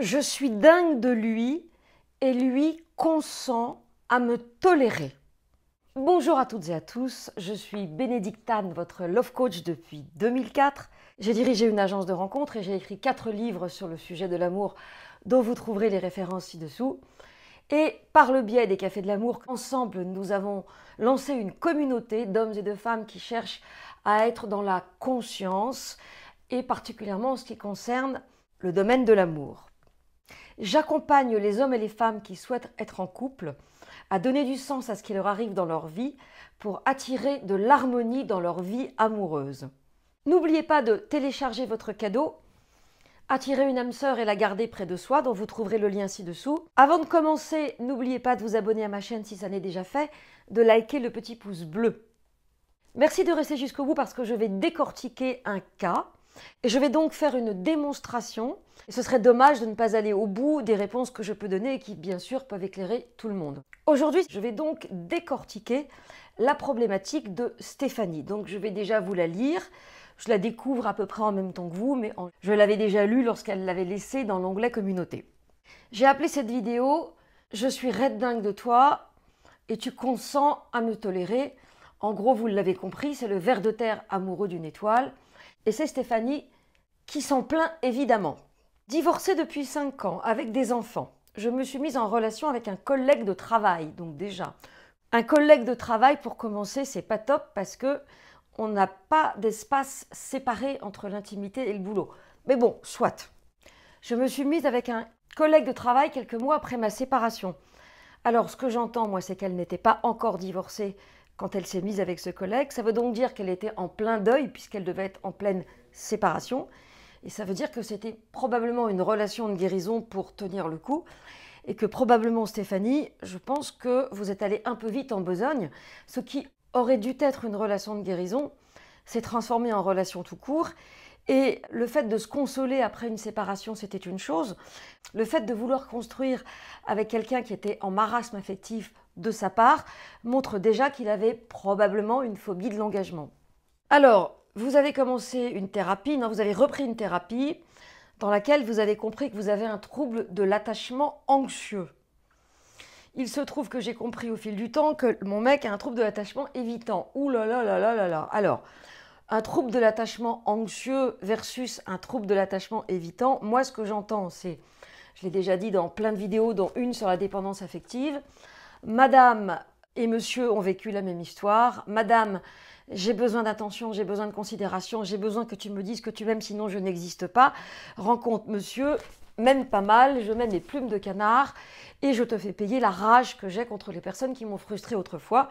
Je suis dingue de lui et lui consent à me tolérer. Bonjour à toutes et à tous, je suis Bénédicte Anne, votre love coach depuis 2004. J'ai dirigé une agence de rencontres et j'ai écrit quatre livres sur le sujet de l'amour dont vous trouverez les références ci-dessous. Et par le biais des Cafés de l'amour, ensemble, nous avons lancé une communauté d'hommes et de femmes qui cherchent à être dans la conscience, et particulièrement en ce qui concerne le domaine de l'amour. J'accompagne les hommes et les femmes qui souhaitent être en couple à donner du sens à ce qui leur arrive dans leur vie pour attirer de l'harmonie dans leur vie amoureuse. N'oubliez pas de télécharger votre cadeau, attirer une âme sœur et la garder près de soi, dont vous trouverez le lien ci-dessous. Avant de commencer, n'oubliez pas de vous abonner à ma chaîne si ça n'est déjà fait, de liker le petit pouce bleu. Merci de rester jusqu'au bout parce que je vais décortiquer un cas et je vais donc faire une démonstration. ce serait dommage de ne pas aller au bout des réponses que je peux donner et qui, bien sûr, peuvent éclairer tout le monde. Aujourd'hui, je vais donc décortiquer la problématique de Stéphanie. Donc, je vais déjà vous la lire. Je la découvre à peu près en même temps que vous, mais je l'avais déjà lue lorsqu'elle l'avait laissée dans l'onglet communauté. J'ai appelé cette vidéo Je suis red dingue de toi et tu consens à me tolérer. En gros, vous l'avez compris, c'est le ver de terre amoureux d'une étoile et c'est Stéphanie qui s'en plaint évidemment. Divorcée depuis 5 ans, avec des enfants, je me suis mise en relation avec un collègue de travail, donc déjà. Un collègue de travail, pour commencer, c'est pas top parce que on n'a pas d'espace séparé entre l'intimité et le boulot. Mais bon, soit. Je me suis mise avec un collègue de travail quelques mois après ma séparation. Alors, ce que j'entends, moi, c'est qu'elle n'était pas encore divorcée, quand elle s'est mise avec ce collègue. Ça veut donc dire qu'elle était en plein deuil puisqu'elle devait être en pleine séparation. Et ça veut dire que c'était probablement une relation de guérison pour tenir le coup. Et que probablement, Stéphanie, je pense que vous êtes allée un peu vite en besogne. Ce qui aurait dû être une relation de guérison s'est transformé en relation tout court. Et le fait de se consoler après une séparation, c'était une chose. Le fait de vouloir construire avec quelqu'un qui était en marasme affectif de sa part montre déjà qu'il avait probablement une phobie de l'engagement. Alors, vous avez commencé une thérapie, non, vous avez repris une thérapie dans laquelle vous avez compris que vous avez un trouble de l'attachement anxieux. Il se trouve que j'ai compris au fil du temps que mon mec a un trouble de l'attachement évitant. Ouh là là là là là là. Alors, un trouble de l'attachement anxieux versus un trouble de l'attachement évitant, moi ce que j'entends c'est, je l'ai déjà dit dans plein de vidéos, dont une sur la dépendance affective, Madame et monsieur ont vécu la même histoire. Madame, j'ai besoin d'attention, j'ai besoin de considération, j'ai besoin que tu me dises que tu m'aimes, sinon je n'existe pas. Rencontre monsieur, m'aime pas mal, je mets mes plumes de canard et je te fais payer la rage que j'ai contre les personnes qui m'ont frustré autrefois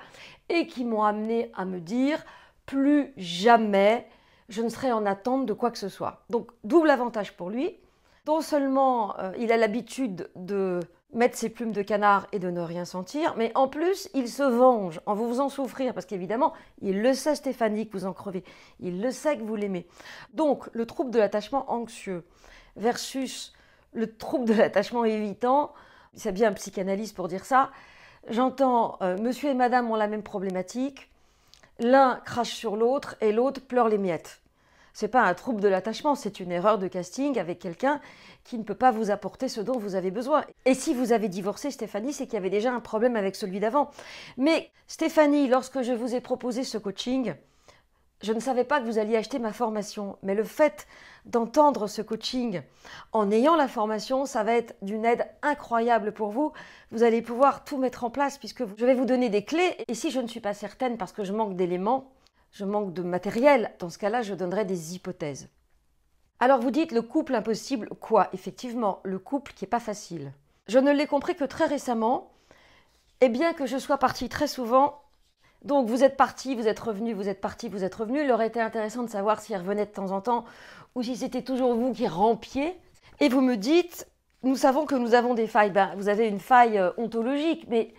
et qui m'ont amené à me dire plus jamais je ne serai en attente de quoi que ce soit. Donc double avantage pour lui. Non seulement euh, il a l'habitude de mettre ses plumes de canard et de ne rien sentir, mais en plus, il se venge en vous faisant souffrir, parce qu'évidemment, il le sait, Stéphanie, que vous en crevez, il le sait que vous l'aimez. Donc, le trouble de l'attachement anxieux versus le trouble de l'attachement évitant, c'est bien un psychanalyste pour dire ça, j'entends, euh, monsieur et madame ont la même problématique, l'un crache sur l'autre et l'autre pleure les miettes. C'est pas un trouble de l'attachement, c'est une erreur de casting avec quelqu'un qui ne peut pas vous apporter ce dont vous avez besoin. Et si vous avez divorcé Stéphanie, c'est qu'il y avait déjà un problème avec celui d'avant. Mais Stéphanie, lorsque je vous ai proposé ce coaching, je ne savais pas que vous alliez acheter ma formation, mais le fait d'entendre ce coaching en ayant la formation, ça va être d'une aide incroyable pour vous. Vous allez pouvoir tout mettre en place puisque je vais vous donner des clés. Et si je ne suis pas certaine parce que je manque d'éléments, je manque de matériel, dans ce cas-là, je donnerai des hypothèses. Alors vous dites le couple impossible, quoi Effectivement, le couple qui n'est pas facile. Je ne l'ai compris que très récemment, et bien que je sois partie très souvent, donc vous êtes parti, vous êtes revenu, vous êtes partie, vous êtes revenu, il aurait été intéressant de savoir s'il revenait de temps en temps ou si c'était toujours vous qui rampiez. Et vous me dites, nous savons que nous avons des failles, ben, vous avez une faille euh, ontologique, mais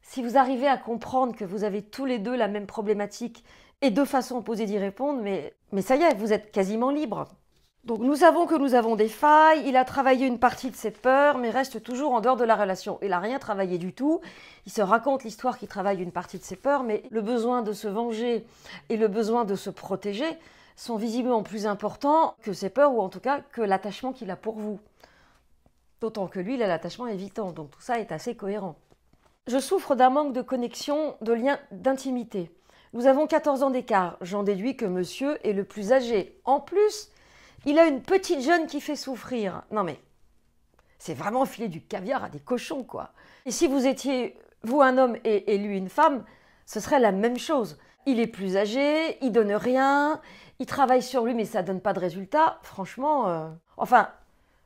si vous arrivez à comprendre que vous avez tous les deux la même problématique, et deux façons opposées d'y répondre, mais, mais ça y est, vous êtes quasiment libre. Donc nous savons que nous avons des failles, il a travaillé une partie de ses peurs, mais reste toujours en dehors de la relation. Il n'a rien travaillé du tout, il se raconte l'histoire qu'il travaille une partie de ses peurs, mais le besoin de se venger et le besoin de se protéger sont visiblement plus importants que ses peurs, ou en tout cas que l'attachement qu'il a pour vous. D'autant que lui, il a l'attachement évitant, donc tout ça est assez cohérent. Je souffre d'un manque de connexion, de lien d'intimité. Nous avons 14 ans d'écart. J'en déduis que monsieur est le plus âgé. En plus, il a une petite jeune qui fait souffrir. Non mais, c'est vraiment filer du caviar à des cochons, quoi. Et si vous étiez, vous, un homme et, lui, une femme, ce serait la même chose. Il est plus âgé, il donne rien, il travaille sur lui, mais ça donne pas de résultat. Franchement, euh, enfin,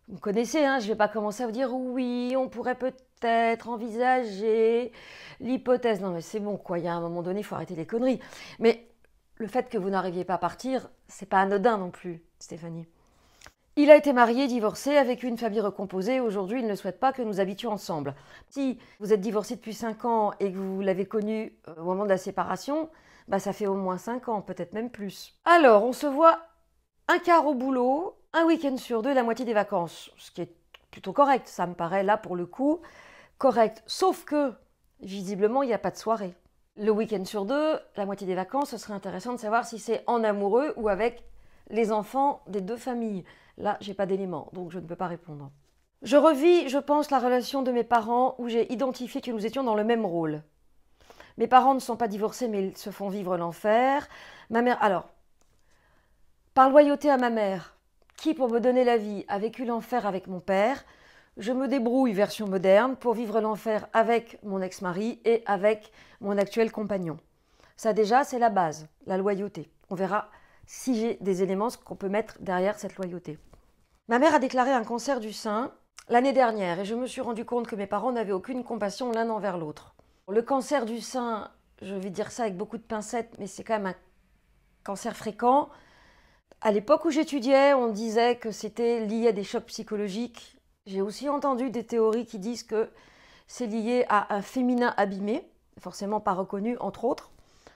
vous me connaissez, hein, je vais pas commencer à vous dire oui, on pourrait peut-être peut-être envisager l'hypothèse. Non, mais c'est bon, quoi. Il y a un moment donné, il faut arrêter les conneries. Mais le fait que vous n'arriviez pas à partir, c'est pas anodin non plus, Stéphanie. Il a été marié, divorcé, avec une famille recomposée. Aujourd'hui, il ne souhaite pas que nous habituons ensemble. Si vous êtes divorcé depuis 5 ans et que vous l'avez connu euh, au moment de la séparation, bah ça fait au moins 5 ans, peut-être même plus. Alors, on se voit un quart au boulot, un week-end sur deux, la moitié des vacances, ce qui est plutôt correct. Ça me paraît là pour le coup correct. Sauf que, visiblement, il n'y a pas de soirée. Le week-end sur deux, la moitié des vacances, ce serait intéressant de savoir si c'est en amoureux ou avec les enfants des deux familles. Là, j'ai pas d'éléments, donc je ne peux pas répondre. Je revis, je pense, la relation de mes parents où j'ai identifié que nous étions dans le même rôle. Mes parents ne sont pas divorcés, mais ils se font vivre l'enfer. Ma mère, alors, par loyauté à ma mère, qui, pour me donner la vie, a vécu l'enfer avec mon père, je me débrouille version moderne pour vivre l'enfer avec mon ex-mari et avec mon actuel compagnon. Ça déjà, c'est la base, la loyauté. On verra si j'ai des éléments qu'on peut mettre derrière cette loyauté. Ma mère a déclaré un cancer du sein l'année dernière et je me suis rendu compte que mes parents n'avaient aucune compassion l'un envers l'autre. Le cancer du sein, je vais dire ça avec beaucoup de pincettes, mais c'est quand même un cancer fréquent. À l'époque où j'étudiais, on disait que c'était lié à des chocs psychologiques j'ai aussi entendu des théories qui disent que c'est lié à un féminin abîmé, forcément pas reconnu entre autres.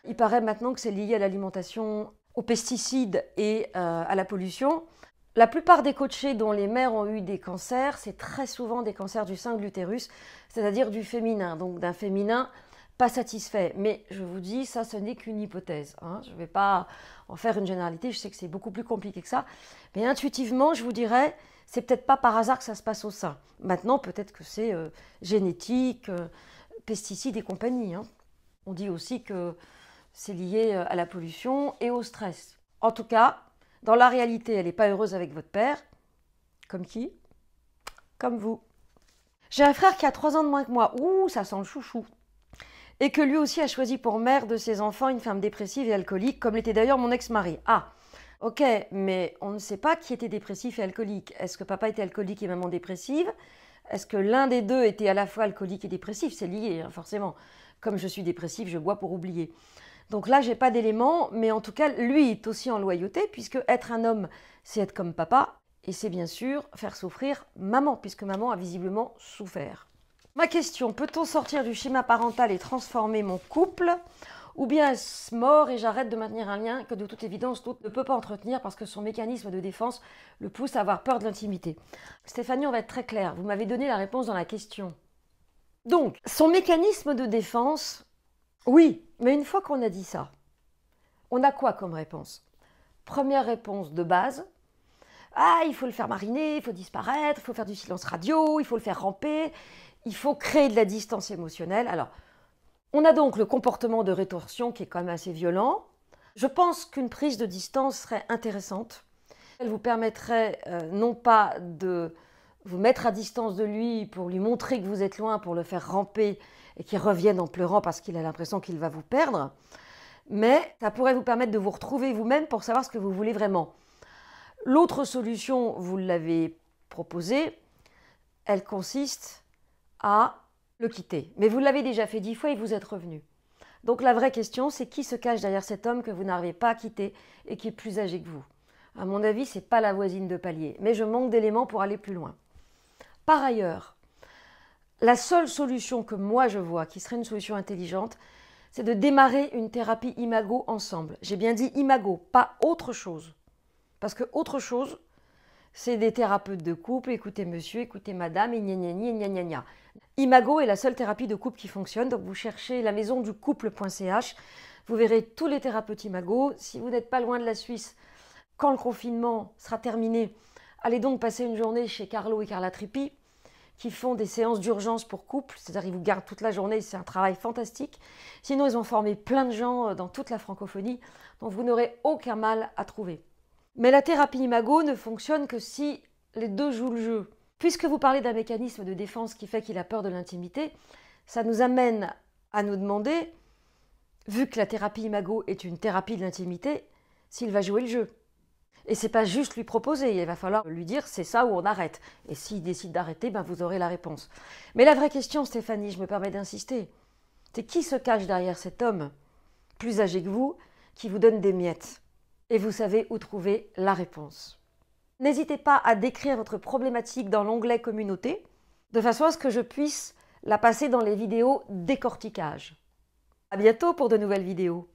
Il paraît maintenant que c'est lié à l'alimentation, aux pesticides et euh, à la pollution. La plupart des coachés dont les mères ont eu des cancers, c'est très souvent des cancers du sein de l'utérus, c'est-à-dire du féminin, donc d'un féminin pas satisfait. Mais je vous dis, ça, ce n'est qu'une hypothèse. Hein. Je ne vais pas en faire une généralité, je sais que c'est beaucoup plus compliqué que ça. Mais intuitivement, je vous dirais, c'est peut-être pas par hasard que ça se passe au sein. Maintenant, peut-être que c'est euh, génétique, euh, pesticides et compagnie. Hein. On dit aussi que c'est lié euh, à la pollution et au stress. En tout cas, dans la réalité, elle n'est pas heureuse avec votre père. Comme qui Comme vous. J'ai un frère qui a 3 ans de moins que moi. Ouh, ça sent le chouchou. Et que lui aussi a choisi pour mère de ses enfants une femme dépressive et alcoolique, comme l'était d'ailleurs mon ex-mari. Ah, Ok, mais on ne sait pas qui était dépressif et alcoolique. Est-ce que papa était alcoolique et maman dépressive Est-ce que l'un des deux était à la fois alcoolique et dépressif C'est lié, hein, forcément. Comme je suis dépressive, je bois pour oublier. Donc là, j'ai pas d'éléments, mais en tout cas, lui est aussi en loyauté, puisque être un homme, c'est être comme papa, et c'est bien sûr faire souffrir maman, puisque maman a visiblement souffert. Ma question, peut-on sortir du schéma parental et transformer mon couple ou bien elle se mord et j'arrête de maintenir un lien que de toute évidence l'autre ne peut pas entretenir parce que son mécanisme de défense le pousse à avoir peur de l'intimité. Stéphanie, on va être très clair, vous m'avez donné la réponse dans la question. Donc, son mécanisme de défense, oui, mais une fois qu'on a dit ça, on a quoi comme réponse Première réponse de base, ah, il faut le faire mariner, il faut disparaître, il faut faire du silence radio, il faut le faire ramper, il faut créer de la distance émotionnelle. Alors, on a donc le comportement de rétorsion qui est quand même assez violent. Je pense qu'une prise de distance serait intéressante. Elle vous permettrait euh, non pas de vous mettre à distance de lui pour lui montrer que vous êtes loin, pour le faire ramper et qu'il revienne en pleurant parce qu'il a l'impression qu'il va vous perdre, mais ça pourrait vous permettre de vous retrouver vous-même pour savoir ce que vous voulez vraiment. L'autre solution, vous l'avez proposée, elle consiste à le quitter. Mais vous l'avez déjà fait dix fois et vous êtes revenu. Donc la vraie question, c'est qui se cache derrière cet homme que vous n'arrivez pas à quitter et qui est plus âgé que vous À mon avis, c'est pas la voisine de palier, mais je manque d'éléments pour aller plus loin. Par ailleurs, la seule solution que moi je vois qui serait une solution intelligente, c'est de démarrer une thérapie imago ensemble. J'ai bien dit imago, pas autre chose. Parce que autre chose, c'est des thérapeutes de couple, écoutez monsieur, écoutez madame, et gna gna gna gna gna Imago est la seule thérapie de couple qui fonctionne, donc vous cherchez la maison du couple.ch, vous verrez tous les thérapeutes Imago. Si vous n'êtes pas loin de la Suisse, quand le confinement sera terminé, allez donc passer une journée chez Carlo et Carla Trippi, qui font des séances d'urgence pour couple, c'est-à-dire ils vous gardent toute la journée, c'est un travail fantastique. Sinon, ils ont formé plein de gens euh, dans toute la francophonie, donc vous n'aurez aucun mal à trouver. Mais la thérapie imago ne fonctionne que si les deux jouent le jeu. Puisque vous parlez d'un mécanisme de défense qui fait qu'il a peur de l'intimité, ça nous amène à nous demander, vu que la thérapie imago est une thérapie de l'intimité, s'il va jouer le jeu. Et c'est pas juste lui proposer, il va falloir lui dire c'est ça ou on arrête. Et s'il décide d'arrêter, ben vous aurez la réponse. Mais la vraie question, Stéphanie, je me permets d'insister, c'est qui se cache derrière cet homme, plus âgé que vous, qui vous donne des miettes et vous savez où trouver la réponse. N'hésitez pas à décrire votre problématique dans l'onglet Communauté, de façon à ce que je puisse la passer dans les vidéos décortiquage. À bientôt pour de nouvelles vidéos.